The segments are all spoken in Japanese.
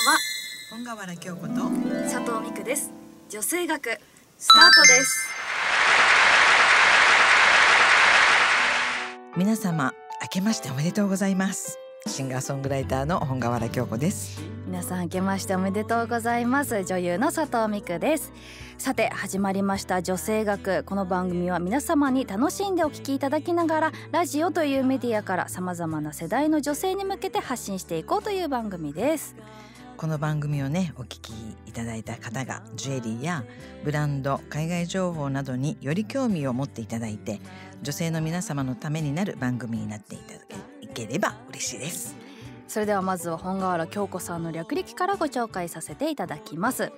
んは本川原京子と佐藤美久です女性学スタートです皆様明けましておめでとうございますシンガーソングライターの本川原京子です皆さん明けましておめでとうございます女優の佐藤美久ですさて始まりました女性学この番組は皆様に楽しんでお聞きいただきながらラジオというメディアから様々な世代の女性に向けて発信していこうという番組ですこの番組をねお聞きいただいた方がジュエリーやブランド海外情報などにより興味を持っていただいて女性の皆様のためになる番組になっていただければ嬉しいです。それではまずは本川原京子さんの略歴からご紹介させていただきます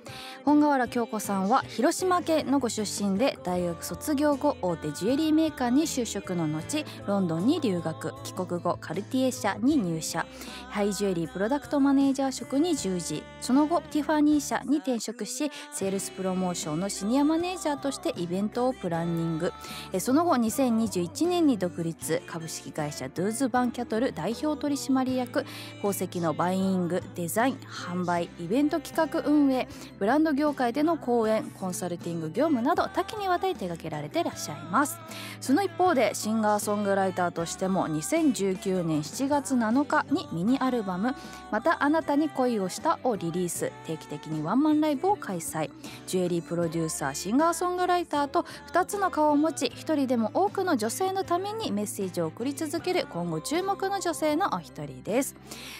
本川原京子さんは広島県のご出身で大学卒業後大手ジュエリーメーカーに就職の後ロンドンに留学帰国後カルティエ社に入社ハイジュエリープロダクトマネージャー職に従事その後ティファニー社に転職しセールスプロモーションのシニアマネージャーとしてイベントをプランニングその後2021年に独立株式会社ドゥーズ・バン・キャトル代表取締役宝石のバイイングデザイン販売イベント企画運営ブランド業界での講演コンサルティング業務など多岐にわたり手掛けられていらっしゃいますその一方でシンガーソングライターとしても2019年7月7日にミニアルバム「またあなたに恋をした」をリリース定期的にワンマンライブを開催ジュエリープロデューサーシンガーソングライターと2つの顔を持ち1人でも多くの女性のためにメッセージを送り続ける今後注目の女性のお一人です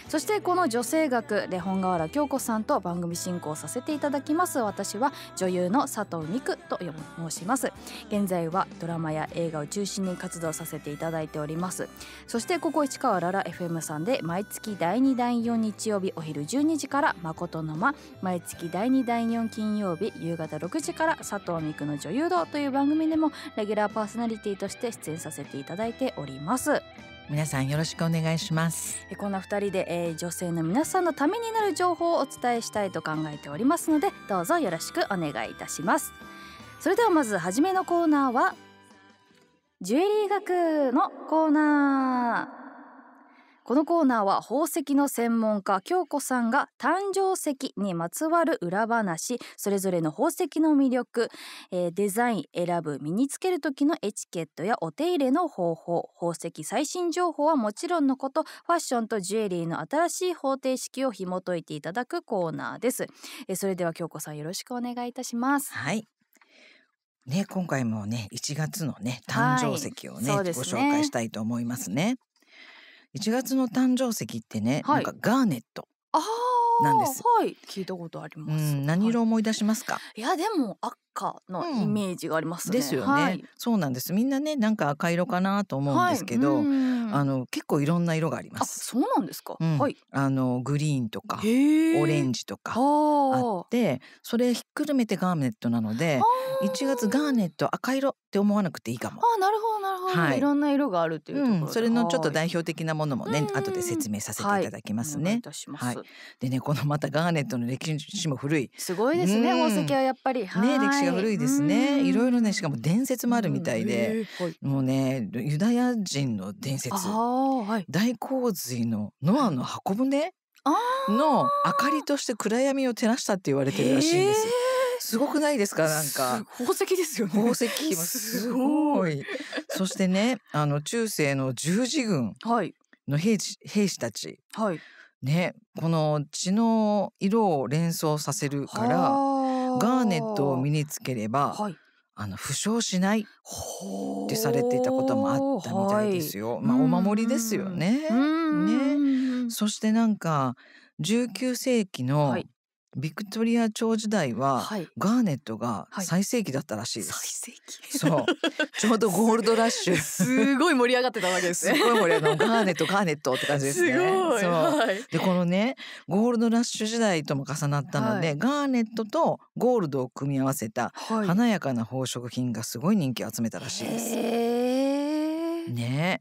そしてこの女性学で本川原京子さんと番組進行させていただきます私は女優の佐藤美久と申します現在はドラマや映画を中心に活動させていただいておりますそしてここ市川らら FM さんで毎月第2第4日曜日お昼12時から誠の間毎月第2第4金曜日夕方6時から佐藤美久の女優道という番組でもレギュラーパーソナリティとして出演させていただいております。皆さんよろしくお願いしますこんな2人で、えー、女性の皆さんのためになる情報をお伝えしたいと考えておりますのでどうぞよろしくお願いいたしますそれではまず初めのコーナーはジュエリー学のコーナーこのコーナーは宝石の専門家京子さんが誕生石にまつわる裏話それぞれの宝石の魅力、えー、デザイン選ぶ身につける時のエチケットやお手入れの方法宝石最新情報はもちろんのことファッションとジュエリーの新しい方程式を紐解いていただくコーナーです、えー、それでは京子さんよろしくお願いいたしますはいね今回もね1月のね誕生石をね、はい、ねご紹介したいと思いますね一月の誕生石ってね、はい、なんかガーネットなんです。はい、聞いたことあります。何色思い出しますか、はい、いやでも赤かのイメージがあります、ねうん、ですよね、はい、そうなんです。みんなね、なんか赤色かなと思うんですけど、はい、あの結構いろんな色があります。そうなんですか。うん、はい。あのグリーンとかオレンジとかあって、それひっくるめてガーネットなので、一月ガーネット赤色って思わなくていいかも。あ、なるほどなるほど、はい。いろんな色があるという、うん、それのちょっと代表的なものもね、後で説明させていただきますね。い。はい。でね、このまたガーネットの歴史も古い。すごいですね、宝石はやっぱり。ね、歴史が古いですね。いろいろねしかも伝説もあるみたいで、もうねユダヤ人の伝説、大洪水のノアの箱舟の明かりとして暗闇を照らしたって言われてるらしいんです。すごくないですかなんか宝石ですよね宝石 すごいそしてねあの中世の十字軍の兵士はい、兵士たち、はい、ねこの血の色を連想させるからガーネットを身につければ、はい、あの負傷しないってされていたこともあったみたいですよ。はい、まあ、お守りですよね。ね。そしてなんか19世紀のビクトリア朝時代は、はい、ガーネットが最盛期だったらしいです。はい、そう、ちょうどゴールドラッシュすごい盛り上がってたわけですね。すごい盛り上がガーネットガーネットって感じですね。すそう、はい、でこのねゴールドラッシュ時代とも重なったので、ガーネットとゴールドを組み合わせた華やかな宝飾品がすごい人気を集めたらしいです。ね、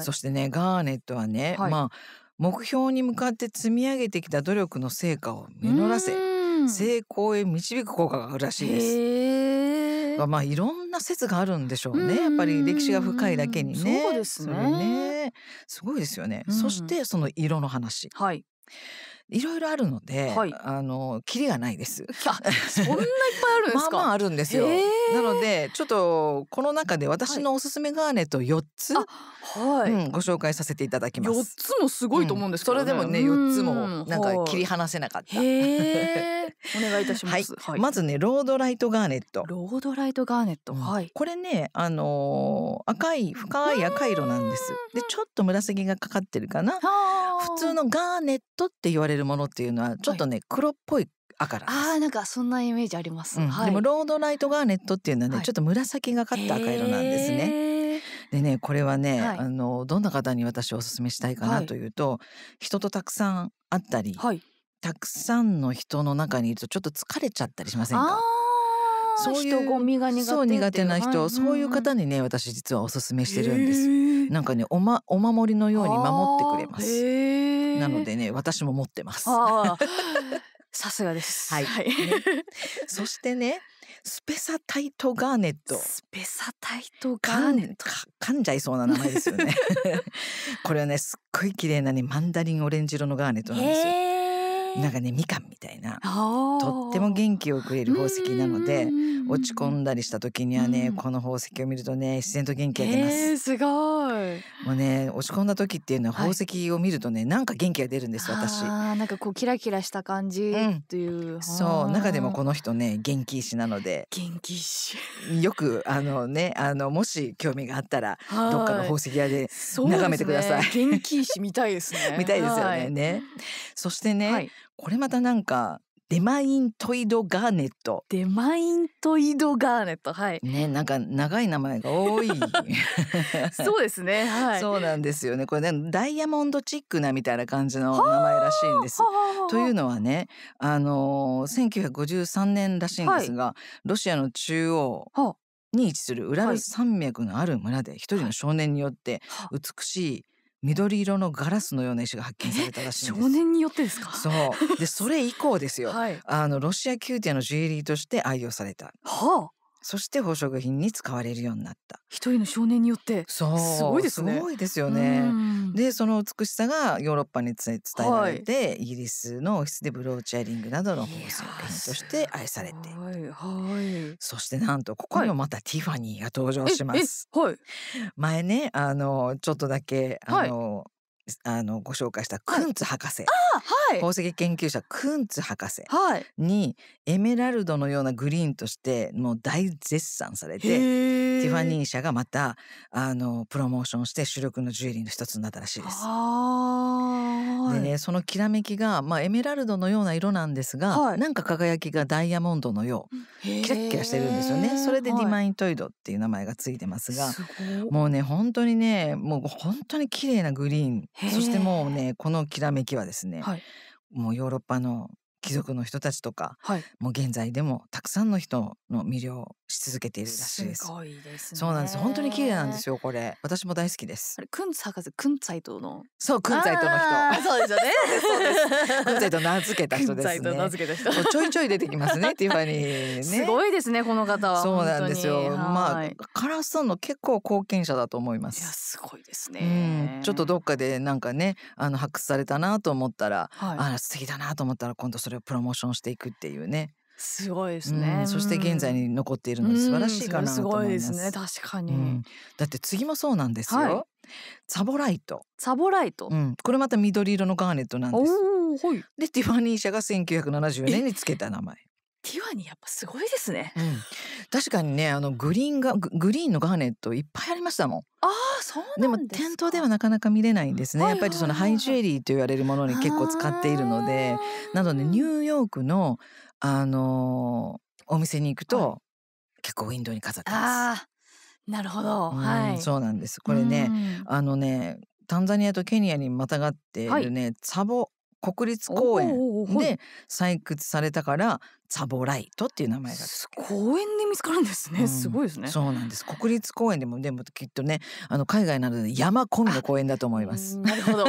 そしてねガーネットはね、まあ目標に向かって積み上げてきた努力の成果を実らせ成功へ導く効果があるらしいです。まあいろんな説があるんでしょうねやっぱり歴史が深いだけにね。そうですね、ね、すごいですよね、そしてその色の話。はいいろいろあるので、はい、あのキリがないです。そんないっぱいあるんですか。まあまああるんですよ。なのでちょっとこの中で私のおすすめガーネット四つ、はい、うん、ご紹介させていただきます。四つもすごいと思うんです、ねうん、それでもね四つもなんか切り離せなかった。お願いいたします、はい、まずねロードライトガーネット。ロードライトガーネット。はい。これねあのー、赤い深い赤色なんです。でちょっと紫がかかってるかな。普通のガーネットって言われれるものっていうのはちょっとね、はい、黒っぽい赤なんあなんかそんなイメージあります、うんはい、でもロードライトガーネットっていうのはね、はい、ちょっと紫がかった赤色なんですね。でねこれはね、はい、あのどんな方に私おすすめしたいかなというと、人とたくさん会ったり、たくさんの人の中にいるとちょっと疲れちゃったりしませんかそういうゴミが苦手な人、はい、そういう方にね私実はおすすめしてるんです、えー、なんかねおまお守りのように守ってくれます、えー、なのでね私も持ってます さすがです。はい。ね、そしてね、スペサタイトガーネット。スペサタイトガーネット。噛んじゃいそうな名前ですよね。これはね、すっごい綺麗なね、マンダリンオレンジ色のガーネットなんですよ。なんかねみかんみたいなとっても元気をくれる宝石なので落ち込んだりした時にはね、この宝石を見るとね自然と元気が出ます、えー、すごいもうね落ち込んだ時っていうのは宝石を見るとね、はい、なんか元気が出るんです私なんかこうキラキラした感じっていう、うん、そう中でもこの人ね元気石なので元気石よくあのねあのもし興味があったらどっかの宝石屋で眺めてください、ね、元気石みたいですねみ たいですよね、はい、ねそしてね、はいこれまたなんかデマイントイド・ガーネットデマイントイド・ガーネットはいねなんか長い名前が多い そうですねはいそうなんですよねこれねダイヤモンドチックなみたいな感じの名前らしいんですというのはねあのー、1953年らしいんですが、はい、ロシアの中央に位置するウラル山脈のある村で一人の少年によって美しい緑色のガラスのような石が発見されたらしいんです少年によってですかそうでそれ以降ですよ、はい、あのロシア宮廷のジュエリーとして愛用されたはあそして宝飾品に使われるようになった一人の少年によってそうすごいですねすごいですよねでその美しさがヨーロッパに伝えられて、はい、イギリスのオフでブローチやリングなどの宝飾品として愛されているはいそしてなんとここにもまたティファニーが登場します、はい、はい、前ねあのちょっとだけあの、はいあのご紹介したクンツ博士、はい、宝石研究者クンツ博士に、エメラルドのようなグリーンとしてもう大絶賛されてティファニー社がまたあのプロモーションして主力のジュエリーの一つになったらしいです。でね、はい、そのきらめきが、まあ、エメラルドのような色なんですが、はい、なんか輝きがダイヤモンドのようキラキラしてるんですよねそれでディマイントイドっていう名前がついてますが、はい、もうね本当にねもう本当に綺麗なグリーンそしてもうねこのきらめきはですね、はい、もうヨーロッパの貴族の人たちとか、はい、もう現在でもたくさんの人の魅了し続けているらしいです。すごいですね。そうなんです。本当に綺麗なんですよ。これ、私も大好きです。あれ、くん博士、くんサイトの。そう、くんサイトの人。そうですよね。くんサイト名付けた人ですね。名付けた人。ちょいちょい出てきますね。ティファニー、ね。すごいですね。この方は。そうなんですよ。まあ、カラスさんの結構貢献者だと思います。いや、すごいですね。うん、ちょっとどっかで、なんかね、あの発掘されたなと思ったら、あら、素敵だなと思ったら、今度それをプロモーションしていくっていうね。すごいですね、うん、そして現在に残っているので素晴らしいかなす、うごいですね確かに、うん、だって次もそうなんですよ、はい、サボライトサボライト、これまた緑色のガーネットなんです、い、でティファニー社が1970年につけた名前ティファニーやっぱすごいですね、確かにねあのグリーンがグリーンのガーネットいっぱいありましたもんああそうでも店頭ではなかなか見れないんですね、やっぱりそのハイジュエリーと言われるものに結構使っているのでなのでニューヨークのあのお店に行くと、結構ウィンドウに飾ってます。なるほど、はい、そうなんです。これね、あのね、タンザニアとケニアにまたがっているね、はい、サボ国立公園で採掘されたからサボライトっていう名前が公園で見つかるんですね、うん、すごいですねそうなんです国立公園でもでもきっとねあの海外などで山込みの公園だと思いますなるほど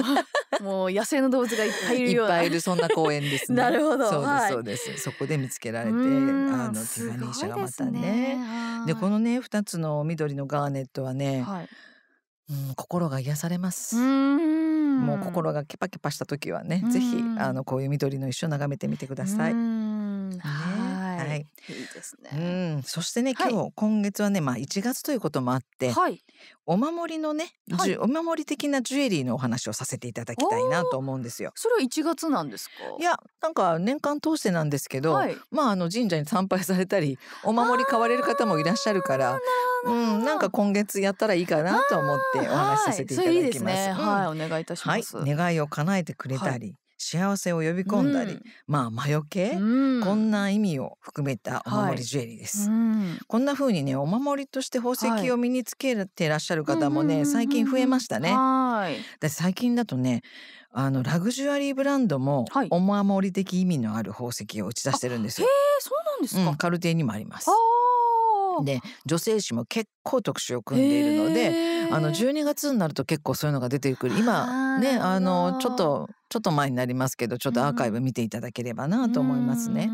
もう野生の動物がいっぱいいるようないっぱいいるそんな公園ですね なるほどそうですそうです、はい、そこで見つけられてあのティファニー社がまたねで、ね、このね2つの緑のガーネットはね、はい、うん、心が癒されますもう心がケパケパした時はね、ぜひあのこういう緑の一生眺めてみてください。ね、はい、いいですね。うん、そしてね、今日、はい、今月はね、まあ1月ということもあって、はい、お守りのね、はい、お守り的なジュエリーのお話をさせていただきたいなと思うんですよ。それは1月なんですか？いや、なんか年間通してなんですけど、はい、まああの神社に参拝されたり、お守り買われる方もいらっしゃるから、うん、なんか今月やったらいいかなと思ってお話しさせていただきます。はい、お願いいたします。はい、願いを叶えてくれたり、幸せを呼び込んだり、うん、まあ魔除け、うん、こんな意味を含めたお守りジュエリーです、はいこんな風にねお守りとして宝石を身につけてらっしゃる方もね、最近増えましたね、で最近だとねあのラグジュアリーブランドもお守り的意味のある宝石を打ち出してるんですよ、へえそうなんですか、カルテにもありますで女性誌も結構特集を組んでいるのであの12月になると結構そういうのが出てくる今ねあのちょっとちょっと前になりますけどちょっとアーカイブ見ていただければなと思いますね。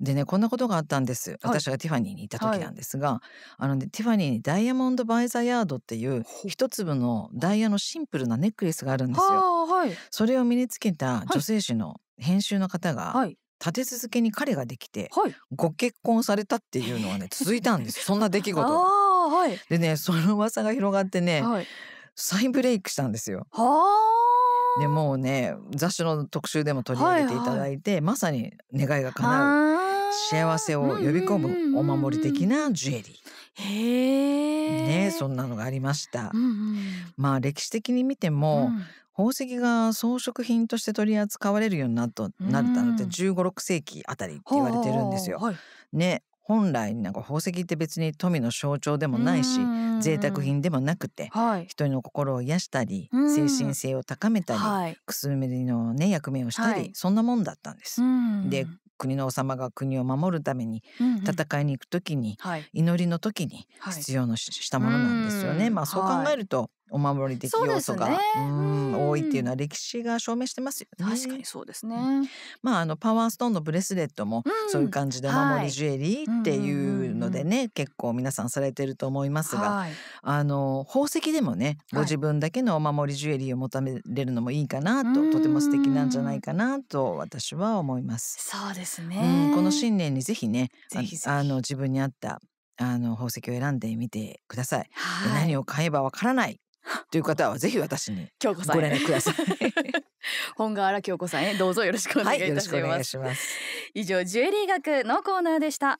でねこんなことがあったんです、私がティファニーにいた時なんですが、はい、あの、ね、ティファニーにダイヤモンド・バイザ・ヤードっていう一粒のダイヤのシンプルなネックレスがあるんですよ。はい、それを身につけた女性誌の編集の方が立て続けに彼ができて、はい、ご結婚されたっていうのはね続いたんですそんな出来事はい、でねその噂が広がってね、はい、再ブレイクしたんですよ。でもうね雑誌の特集でも取り上げていただいて、はいはい、まさに願いが叶う幸せを呼び込むお守り的なジュエリー。へね、そんなのがありました、うんうん、まあ歴史的に見ても、うん、宝石が装飾品として取り扱われるようになったなったのって1 5 6世紀あたりって言われてるんですよ。はい、ね本来なんか宝石って別に富の象徴でもないし贅沢品でもなくて、はい、人の心を癒したり精神性を高めたり、はい、くすめの、ね、役目をしたり、そんなもんだったんです。で国の王様が国を守るために戦いに行く時に、うんうん、祈りの時に必要のし,、たものなんですよね。まあそう考えると、お守り的要素が、ね、多いっていうのは歴史が証明してますよね。確かにそうですね、まああのパワーストーンのブレスレットもそういう感じでお守りジュエリーっていうのでね、結構皆さんされてると思いますが、はい、あの宝石でもねご自分だけのお守りジュエリーを求めれるのもいいかなと、はい、とても素敵なんじゃないかなと私は思います。そうですね、うん、この新年にぜひねあの自分に合ったあの宝石を選んでみてください。はい、何を買えばわからないという方はぜひ私にご連絡ください。本川原京子さんへどうぞよろしくお願いいたします。はい、ます以上ジュエリー学のコーナーでした。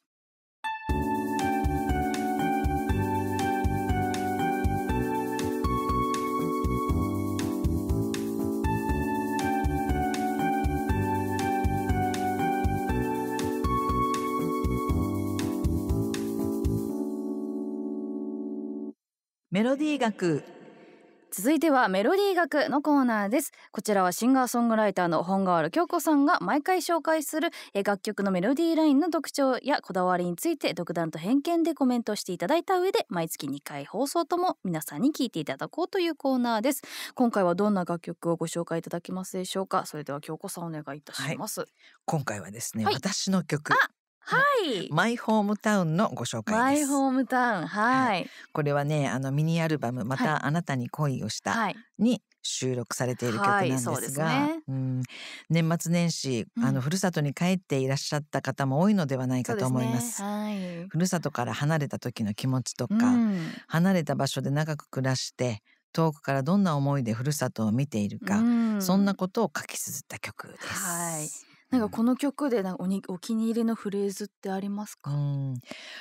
メロディー学続いてはメロディー学のコーナーですこちらはシンガーソングライターの本川原京子さんが毎回紹介する楽曲のメロディーラインの特徴やこだわりについて独断と偏見でコメントしていただいた上で毎月2回放送とも皆さんに聞いていただこうというコーナーです今回はどんな楽曲をご紹介いただけますでしょうかそれでは京子さんお願いいたします、はい、今回はですね、はい、私の曲はい、マイホームタウンのご紹介です。マイホームタウン、はい、はい、これはね、あのミニアルバム、またあなたに恋をしたに収録されている曲なんですが、うん、年末年始、あのふるさとに帰っていらっしゃった方も多いのではないかと思います。すね、ふるさとから離れた時の気持ちとか、うん、離れた場所で長く暮らして。遠くからどんな思いでふるさとを見ているか、うん、そんなことを書き綴った曲です。なんかこの曲でなんかおにお気に入りのフレーズってありますか、うん、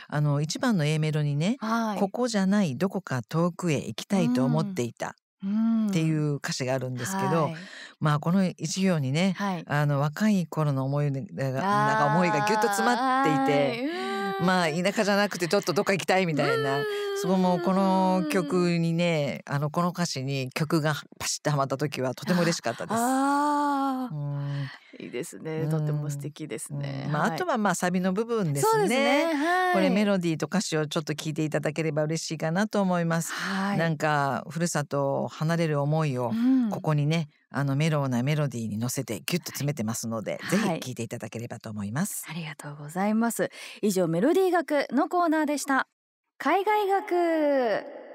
あの一番の A メロにね、はい、ここじゃないどこか遠くへ行きたいと思っていた、っていう歌詞があるんですけど、はい、まあこの一行にね、はい、あの若い頃の思いが思いがぎゅっと詰まっていて。まあ田舎じゃなくてちょっとどっか行きたいみたいなそこもこの曲にねあのこの歌詞に曲がパシッとはまった時はとても嬉しかったです。いいですね。とても素敵ですね。うん、まあ、はい、あとはまあサビの部分ですね。すねはい、これメロディーと歌詞をちょっと聞いていただければ嬉しいかなと思います。はい、なんか故郷離れる思いをここにね、あのメロなメロディーに乗せてギュッと詰めてますので、はい、ぜひ聞いていただければと思います、はい、ありがとうございます以上メロディー学のコーナーでした海外学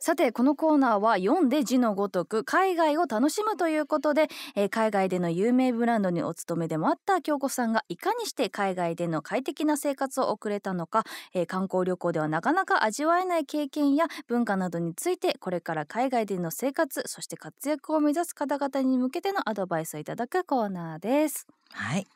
さてこのコーナーは読んで字のごとく海外を楽しむということで、えー、海外での有名ブランドにお勤めでもあった京子さんがいかにして海外での快適な生活を送れたのか、えー、観光旅行ではなかなか味わえない経験や文化などについてこれから海外での生活そして活躍を目指す方々に向けてのアドバイスをいただくコーナーです。はい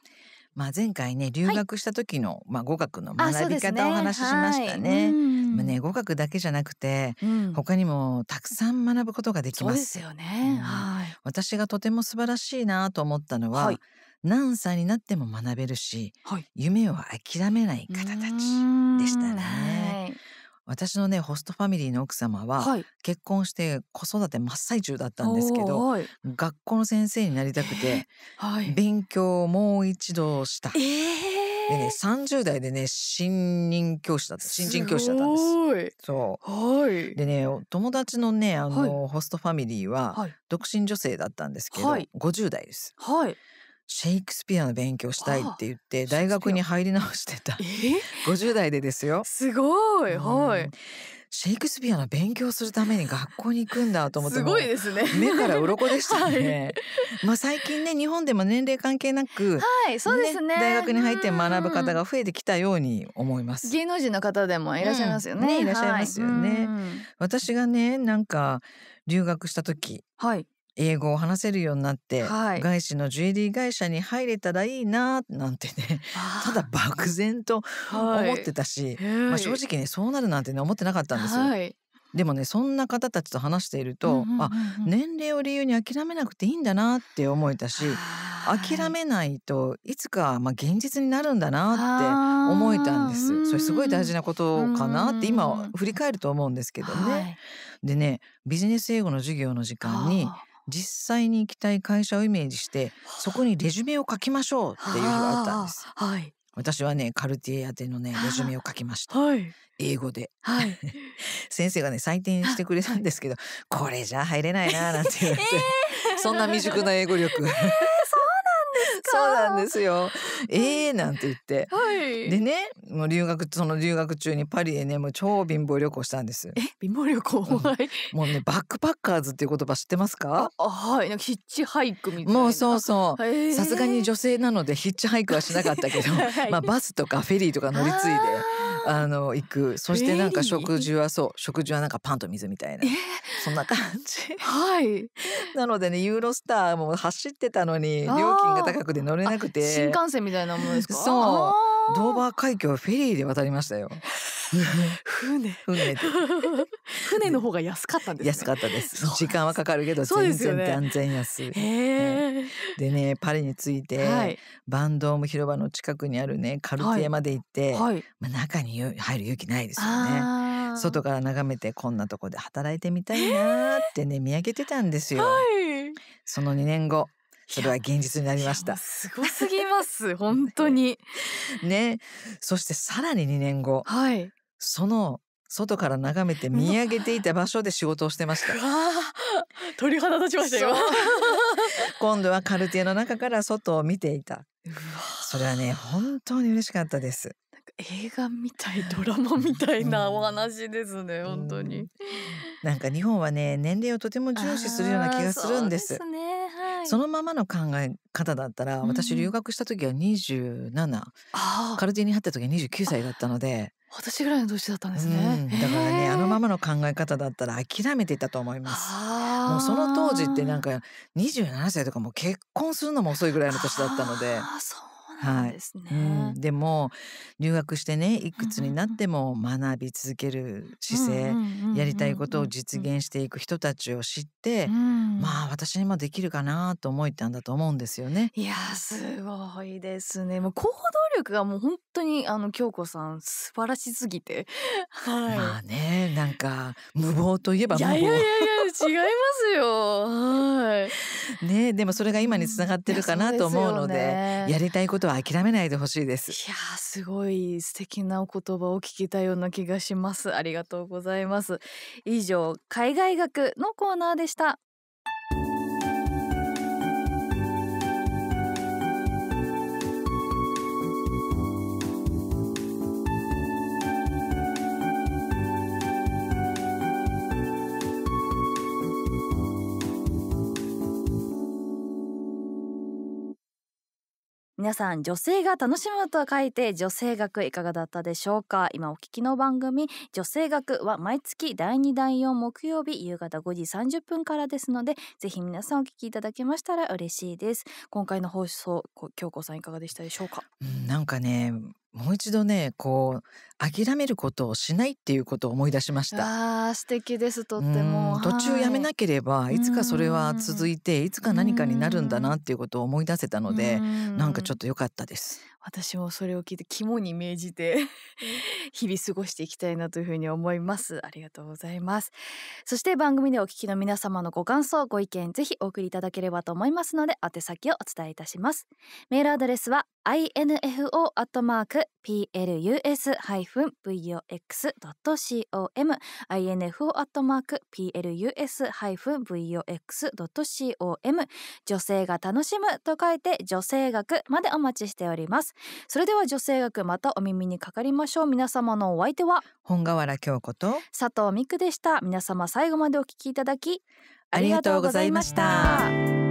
まあ、前回ね留学した時の、はい、まあ、語学の学び方をお話ししましたね。ねはい、まあね、語学だけじゃなくて、うん、他にもたくさん学ぶことができます。すよね、うん、はい、私がとても素晴らしいなと思ったのは、はい、何歳になっても学べるし、夢を諦めない方たちでしたね。私のねホストファミリーの奥様は、はい、結婚して子育て真っ最中だったんですけど、はい、学校の先生になりたくて、はい、勉強をもう一度した。えーでね、30代でね、新任教師だった。新人教師だったんです。すそう。はい。でね、友達のね、あの、はい、ホストファミリーは、独身女性だったんですけど、はい、50代です。はい。シェイクスピアの勉強したいって言って大学に入り直してた五十代でですよすごい、はいシェイクスピアの勉強するために学校に行くんだと思ってすごいですね目から鱗でしたね、はい、まあ最近ね日本でも年齢関係なくはいそうですね、ね、大学に入って学ぶ方が増えてきたように思います芸能人の方でもいらっしゃいますよねうんね、いらっしゃいますよね、はい、私がねなんか留学した時はい英語を話せるようになって、はい、外資のジュエリー会社に入れたらいいななんてね ただ漠然と思ってたし、はい、まあ、正直ねそうなるなんてね思ってなかったんですよ。はい、でもねそんな方たちと話していると、あ年齢を理由に諦めなくていいんだなって思えたし諦めないといつかまあ現実になるんだなって思えたんです。それすごい大事なことかなって今振り返ると思うんですけどね。でねビジネス英語の授業の時間に実際に行きたい会社をイメージしてそこにレジュメを書きましょうっていう日があったんです。は、はい、私はねカルティエ宛てのねレジュメを書きました。はい、英語で、はい、先生がね採点してくれたんですけど、これじゃ入れないななんて言われて、えー、そんな未熟な英語力。そうなんですよ。え えー、なんて言って。はい、でね、もう留学その留学中にパリへねもう超貧乏旅行したんです。え貧乏旅行、うん、もうねバックパッカーズっていう言葉知ってますか？あはいなんかヒッチハイクみたいな。もうそうそう。さすがに女性なのでヒッチハイクはしなかったけど、はい、まあバスとかフェリーとか乗り継いで。あの行く そしてなんか食事はそう食事はなんかパンと水みたいな、えー、そんな感じ はいなのでねユーロスターも走ってたのに料金が高くて乗れなくて新幹線みたいなものですかそうドーバー海峡フェリーで渡りましたよ。船船 船の方が安かったんです、ね、安かったです時間はかかるけど全然断然安い、ね、でねパリについて、はい、バンドーム広場の近くにあるねカルティエまで行って、はいはい、まあ、中に入る勇気ないですよね外から眺めてこんなとこで働いてみたいなってね見上げてたんですよ、その2年後それは現実になりましたすごすぎます本当に ねそしてさらに2年後、はい、その外から眺めて見上げていた場所で仕事をしてました。鳥肌立ちましたよ。今度はカルティエの中から外を見ていた。それはね本当に嬉しかったです。映画みたいドラマみたいなお話ですね、うん、本当に、うん、なんか日本はね年齢をとても重視するような気がするんです。そうですねそのままの考え方だったら、うん、私留学した時は二十七。カルディに入った時は二十九歳だったので。私ぐらいの年だったんですね、うん、だからねあのままの考え方だったら諦めていたと思いますもうその当時ってなんか27歳とかも結婚するのも遅いぐらいの年だったのではいうん、でも留学してねいくつになっても学び続ける姿勢、やりたいことを実現していく人たちを知って、まあ私にもできるかなと思えたんだと思うんですよね。いやすごいですね。もう行動力がもう本当にあの京子さん素晴らしすぎて、はい、まあねなんか無謀といえば無謀。いやいやいや違いますよ。はい。ねでもそれが今につながってるか なと思うので、ね、やりたいことはは諦めないでほしいですいやすごい素敵なお言葉を聞きたような気がしますありがとうございます以上海外学のコーナーでした皆さん女性が楽しむと書いて女性学いかがだったでしょうか今お聞きの番組女性学は毎月第2第4木曜日夕方5時30分からですのでぜひ皆さんお聞きいただけましたら嬉しいです今回の放送京子さんいかがでしたでしょうかなんかねもう一度ねこう諦めることをしないっていうことを思い出しましたあ素敵ですとっても途中やめなければ、い、つかそれは続いていつか何かになるんだなっていうことを思い出せたのでんなんかちょっと良かったです私もそれを聞いて肝に銘じて 日々過ごしていきたいなというふうに思いますありがとうございますそして番組でお聞きの皆様のご感想ご意見ぜひお送りいただければと思いますので宛先をお伝えいたしますメールアドレスは info.plus-vox.com info.plus-vox.com 女性が楽しむと書いて女性学までお待ちしておりますますそれでは女性学またお耳にかかりましょう皆様のお相手は本川原京子と佐藤美久でした皆様最後までお聞きいただきありがとうございました